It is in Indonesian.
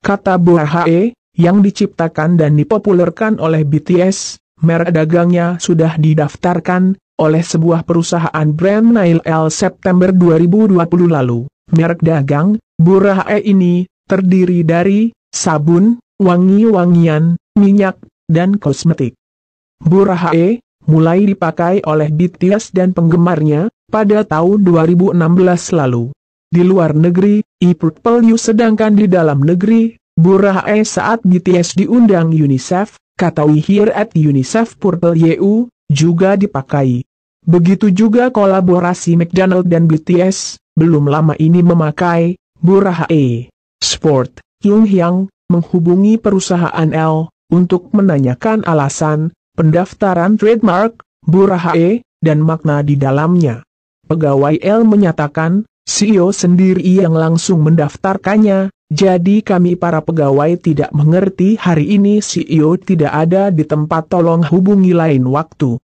Kata Bohae, yang diciptakan dan dipopulerkan oleh BTS, merek dagangnya sudah didaftarkan oleh sebuah perusahaan brand Nile L September 2020 lalu. Merek dagang, Borahae ini, terdiri dari sabun, wangi-wangian, minyak, dan kosmetik. Borahae, mulai dipakai oleh BTS dan penggemarnya, pada tahun 2016 lalu di luar negeri, e-portfolio sedangkan di dalam negeri, Burah E saat BTS diundang UNICEF, kata We Here at UNICEF Purple EU, juga dipakai. Begitu juga kolaborasi McDonald dan BTS, belum lama ini memakai, Burah E. Sport, Yung Hyang, menghubungi perusahaan L, untuk menanyakan alasan, pendaftaran trademark, Burah E, dan makna di dalamnya. Pegawai L menyatakan, CEO sendiri yang langsung mendaftarkannya, jadi kami para pegawai tidak mengerti hari ini CEO tidak ada di tempat tolong hubungi lain waktu.